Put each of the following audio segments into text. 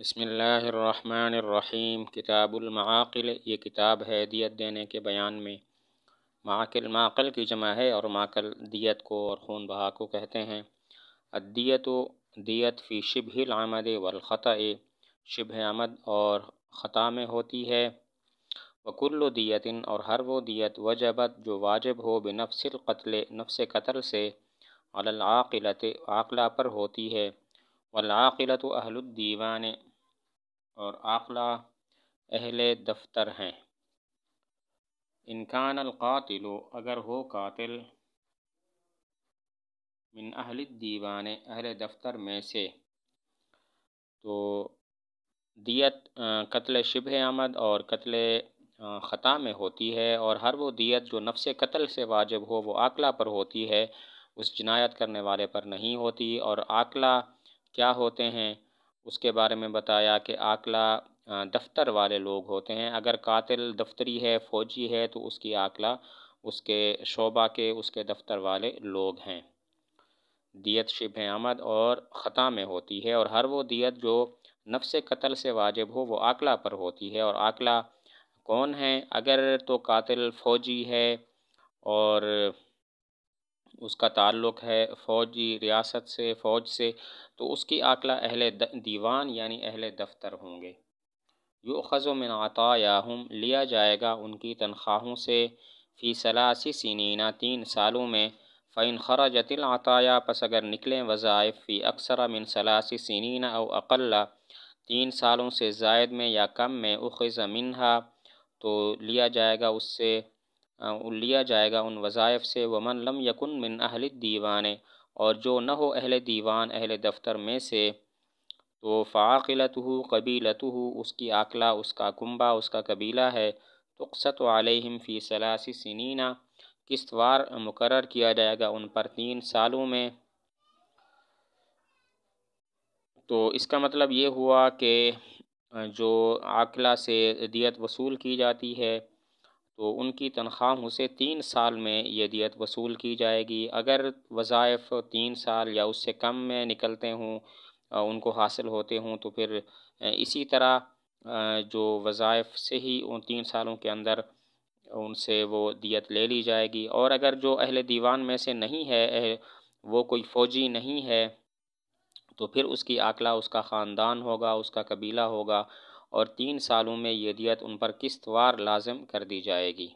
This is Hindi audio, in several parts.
बसमीम किताबुलमाकिल ये किताब है दियत देने के बयान में माकिल माकल की जमा है और माकल दियत को और खून बहा को कहते हैं अदियत दियत फ़ी शिब आमद वलख़त शिब आमद और ख़ता में होती है वकुल्ल दियतिन और हर वो दियत वजबत जो वाजिब हो बेनफसिल कत्ल नफ्स कतल से अलआक़िलत आकला पर होती है वलाक़िलत अहलुद्दीवान और आखला अहले दफ्तर हैं इनकान अलकातिलो अगर हो कातिल मिन अहल दीवान अहल दफ्तर में से तो दियत कत्ल शिब आमद और कत्ल ख़ता में होती है और हर वो दियत जो नफ्स कत्ल से वाजिब हो वो आकला पर होती है उस जनायत करने वाले पर नहीं होती और आकला क्या होते हैं उसके बारे में बताया कि आकला दफ्तर वाले लोग होते हैं अगर कातिल दफ्तरी है फ़ौजी है तो उसकी आकला उसके शोबा के उसके दफ्तर वाले लोग हैं दियत शिब आमद और ख़ता में होती है और हर वो दियत जो नफ्स कत्ल से वाजिब हो वो आकला पर होती है और आकला कौन है अगर तो कातिल फ़ौजी है और उसका ताल्लुक़ है फ़ौजी रियासत से फ़ौज से तो उसकी आकला अहल दीवान यानी अहल दफ्तर होंगे यूखज़ मिन हम लिया जाएगा उनकी तनख्वाहों से फ़ी सलासी सीनीना तीन सालों में फ़ैन ख़रा जतिल अताया पस अगर निकलें वज़ाइफ़ फ़ी अक्सर मिन सलासी सीनीना और अकल्ला तीन सालों से जायद में या कम में उखज़ मिनहा तो लिया जाएगा उससे लिया जाएगा उन वज़ाइफ से वमन लम यकुन मिन अहल दीवान और जो न हो अहल दीवान अहल दफ्तर में से तो फ़ाकिलत हो कबीलत हो उसकी आकला उसका कुंबा उसका कबीला है तुकसत वालम फ़ी सलासी सनीना किस्तवार मुकर किया जाएगा उन पर तीन सालों में तो इसका मतलब ये हुआ कि जो आकला से दियत वसूल की जाती है तो उनकी तनख्वाहों से तीन साल में ये दियत वसूल की जाएगी अगर वज़ायफ़ तीन साल या उससे कम में निकलते हों उनको हासिल होते हों तो फिर इसी तरह जो वजायफ से ही उन तीन सालों के अंदर उनसे वो दियत ले ली जाएगी और अगर जो अहल दीवान में से नहीं है वो कोई फ़ौजी नहीं है तो फिर उसकी आकला उसका ख़ानदान होगा उसका कबीला होगा और तीन सालों में ये दियत उन पर किस्तवार लाजम कर दी जाएगी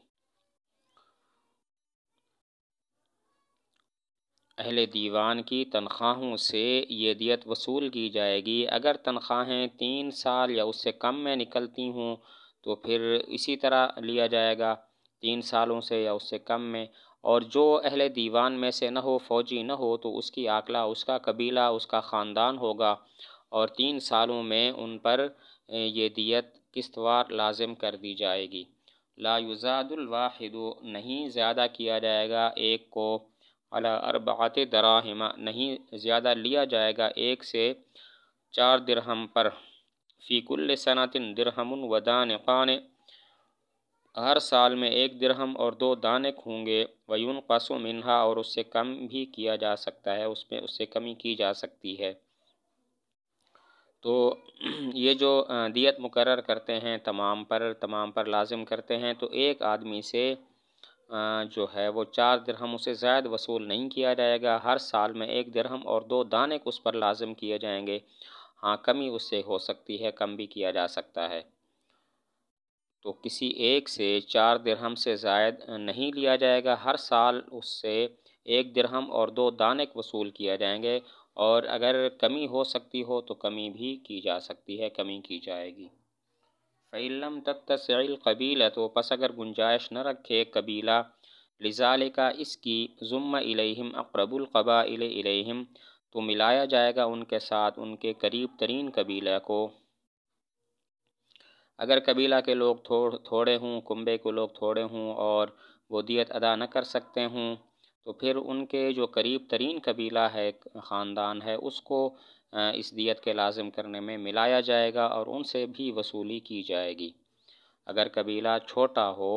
अहल दीवान की तनख्वाहों से ये दियत वसूल की जाएगी अगर तनख्वाहें तीन साल या उससे कम में निकलती हों तो फिर इसी तरह लिया जाएगा तीन सालों से या उससे कम में और जो अहल दीवान में से न हो फौजी न हो तो उसकी आकला उसका कबीला उसका ख़ानदान होगा और तीन सालों में उन पर ये दियत किस्तवार लाजिम कर दी जाएगी लायुज़ादुलवाहिद नहीं ज़्यादा किया जाएगा एक को अला अरबात दराहिमा नहीं ज़्यादा लिया जाएगा एक से चार दिरहम पर फ़ीकुल्ल सनातिन दिरहम व दान हर साल में एक दिरहम और दो दानक होंगे वयून पसु मिनहा और उससे कम भी किया जा सकता है उसमें उससे कमी की जा सकती है तो ये जो दियत मुकर करते हैं तमाम पर तमाम पर लाज़म करते हैं तो एक आदमी से जो है वो चार दरहम उसे ज़ायद वसूल नहीं किया जाएगा हर साल में एक दरहम और दो दाने उस पर लाजम किए जाएंगे हाँ कमी उससे हो सकती है कम भी किया जा सकता है तो किसी एक से चार दरहम से ज़ायद नहीं लिया जाएगा हर साल उससे एक दरहम और दो दाने वसूल किया जाएंगे और अगर कमी हो सकती हो तो कमी भी की जा सकती है कमी की जाएगी फ़ैलम तत्तल कबीला तो पस अगर गुंजाइश न रखे कबीला लिजाल का इसकी ज़ुम्म इलेहम अकरबुलकबा इलेहम तो मिलाया जाएगा उनके साथ उनके करीब तरीन कबीला को अगर कबीला के लोग थोड़ थोड़े हों कुंबे के लोग थोड़े हों और वो दियत अदा न कर सकते हों तो फिर उनके जो करीब तरीन कबीला है ख़ानदान है उसको इस दियत के लाजम करने में मिलाया जाएगा और उनसे भी वसूली की जाएगी अगर कबीला छोटा हो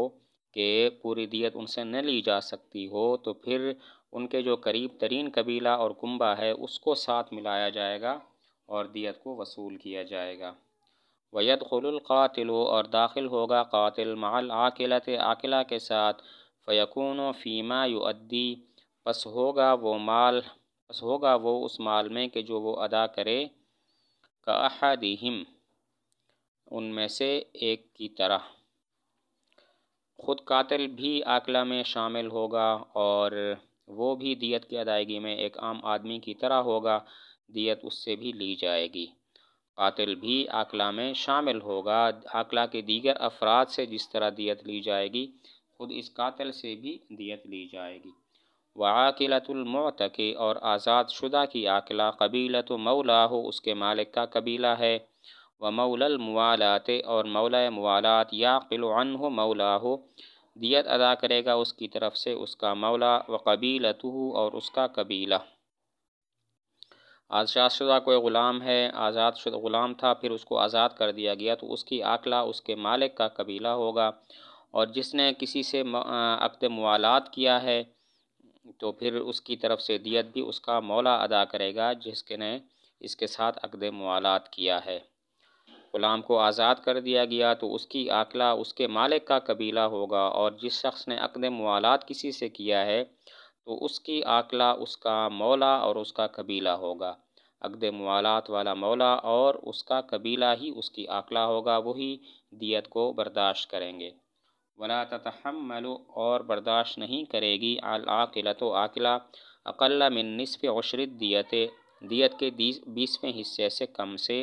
कि पूरी दियत उनसे न ली जा सकती हो तो फिर उनके जो करीब तरीन कबीला और कुंबा है उसको साथ मिलाया जाएगा और दियत को वसूल किया जाएगा वैद खुल और दाखिल होगा कातिल माल आकिलत आकिला के साथ फ़यकून फ़ीमा युद्दी बस होगा वो माल बस होगा वो उस माल में कि जो वो अदा करे का अहदहिम उनमें से एक की तरह ख़ुद कातिल भी आकला में शामिल होगा और वो भी दियत की अदायगी में एक आम आदमी की तरह होगा दियत उससे भी ली जाएगी कातिल भी आकला में शामिल होगा आकला के दीगर अफराद से जिस तरह दियत ली जाएगी खुद इस कातिल से भी दियत ली जाएगी के और आज़ाद शुदा की आकला कबीलत मौला हो उसके मालिक का कबीला है व मवालत और मौला मवालत या किलन हो मौला हो दियत अदा करेगा उसकी तरफ से उसका मौला व कबीलत और उसका कबीला आज़ाद शुदा कोई ग़ुलाम है आज़ाद शुदा ग़ुलाम था फिर उसको आज़ाद कर दिया गया तो उसकी आकला उसके मालिक का कबीला होगा और जिसने किसी से अक़द मवालत किया है तो फिर उसकी तरफ से दियत भी उसका मौला अदा करेगा जिसके ने इसके साथ अक़द मवालत किया है ग़ुलाम को आज़ाद कर दिया गया तो उसकी आकला उसके मालिक का कबीला होगा और जिस शख्स ने अक़द मवालत किसी से किया है तो उसकी आकला उसका मौला और उसका कबीला होगा अक़द मवालत वाला मौला और उसका कबीला ही उसकी आकला होगा वही दियत को बर्दाश्त करेंगे वला तहमल और बर्दाश्त नहीं करेगी आल आकिला तो आकिला अकल मिन नसफ़ अशरत दियत दियत के बीसवें हिस्से से कम से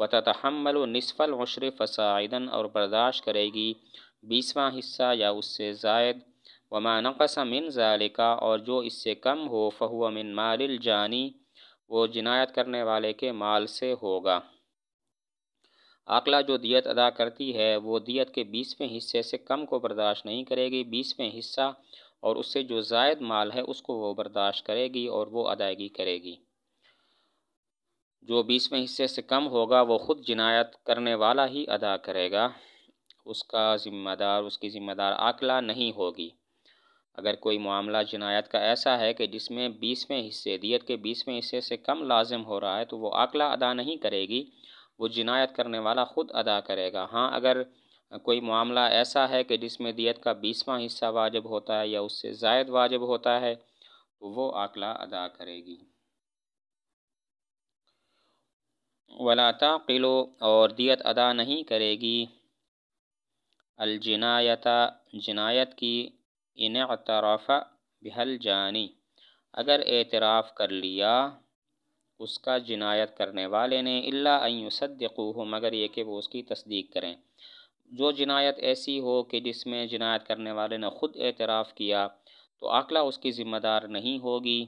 व तहमल नसफ़ल अशर फ़साइदन और बर्दाश्त करेगी बीसवा हिस्सा या उससे जायद वमा नकस मिन ज़ालिका और जो इससे कम हो फ़हुआ मिन माल जानी वो जिनायत करने वाले के माल से होगा आकला जो दियत अदा करती है वो दियत के बीसवें हिस्से से कम को बर्दाश्त नहीं करेगी बीसवें हिस्सा और उससे जो जायद माल है उसको वो बर्दाश्त करेगी और वो अदायगी करेगी जो बीसवें हिस्से से कम होगा वो ख़ुद जिनायत करने वाला ही अदा करेगा उसका ज़िम्मेदार उसकी ज़िम्मेदार आकला नहीं होगी अगर कोई मामला जिनायत का ऐसा है कि जिसमें बीसवें हिस्से दियत के बीसवें हिस्से से कम लाजम हो रहा है तो वो आकला अदा नहीं करेगी वो जिनायत करने वाला ख़ुद अदा करेगा हाँ अगर कोई मामला ऐसा है कि जिसमें दियत का बीसवा हिस्सा वाजब होता है या उससे जायद वाजब होता है तो वो आकला अदा करेगी वलाता किलो और दियत अदा नहीं करेगी अलजनायता जनायत की इन तरफ़ा बहल जानी अगर एतराफ़ कर लिया उसका जिनायत करने वाले ने हो मगर ये कि वो उसकी तस्दीक करें जो जिनायत ऐसी हो कि जिसमें जिनायत करने वाले ने ख़ुद एतराफ़ किया तो अकला उसकी ज़िम्मेदार नहीं होगी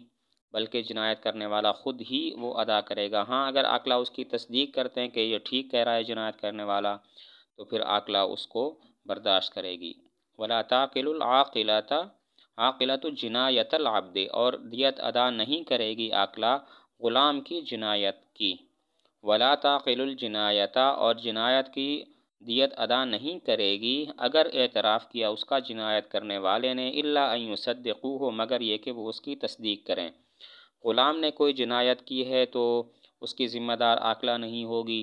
बल्कि जिनायत करने वाला ख़ुद ही वो अदा करेगा हाँ अगर अकला उसकी तस्दीक करते हैं कि ये ठीक कह रहा है जिनायत करने वाला तो फिर अकला उसको बर्दाश्त करेगी वला ताकिलआक़िलता आकिला तो जिनायतल आबदे और दियत अदा नहीं करेगी अकला ग़ुलाम की जिनायत की वला ताकिलजनायता और जिनायत की दियत अदा नहीं करेगी अगर एतराफ़ किया उसका जिनायत करने वाले ने अल्ला अयुसदू हो मगर ये कि वो उसकी तस्दीक करें ग़ुलाम ने कोई जिनायत की है तो उसकी ज़िम्मेदार आकला नहीं होगी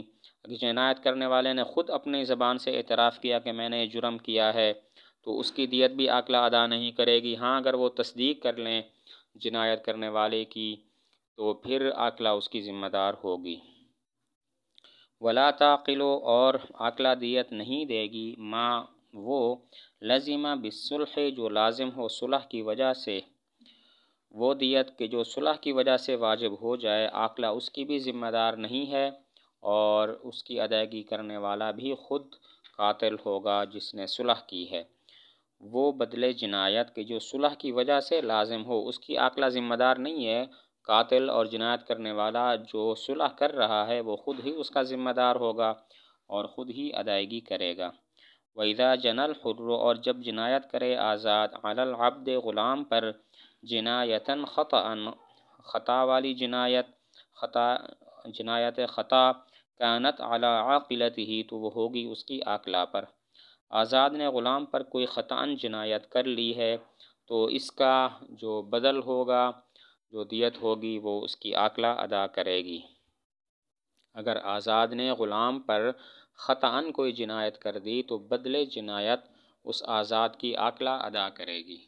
जिनायत करने वाले ने ख़ुद अपनी ज़बान से एतराफ़ किया कि मैंने जुर्म किया है तो उसकी दियत भी आकला अदा नहीं करेगी हाँ अगर वो तस्दीक कर लें जिनायत करने वाले की तो फिर आकला उसकी ज़िम्मेदार होगी वला ताकिलो और आकला दियत नहीं देगी माँ वो लजिमा बिसुल्ह जो लाजिम हो सुलह की वजह से वो दियत के जो सुलह की वजह से वाजिब हो जाए आकला उसकी भी ज़िम्मेदार नहीं है और उसकी अदायगी करने वाला भी ख़ुद कातिल होगा जिसने सुलह की है वो बदले जिनायत के जो सुलह की वजह से लाजिम हो उसकी आकला ज़िम्मेदार नहीं है कातिल और जिनायत करने वाला जो सुलह कर रहा है वो ख़ुद ही उसका ज़िम्मेदार होगा और ख़ुद ही अदायगी करेगा वैदा जनल हर्र और जब जनायत करे आज़ाद अलबद ग़ुलाम पर जिनायतन ख़ता ख़ता वाली जनायत ख़ता जनायत ख़ता कानत अला आकिलत ही तो वह होगी उसकी आकला पर आज़ाद ने ग़ुलाम पर कोई ख़तान जनायत कर ली है तो इसका जो बदल होगा जो दियत होगी वो उसकी आकला अदा करेगी अगर आज़ाद ने ग़ुलाम पर ख़तान कोई जिनायत कर दी तो बदले जिनायत उस आज़ाद की आकला अदा करेगी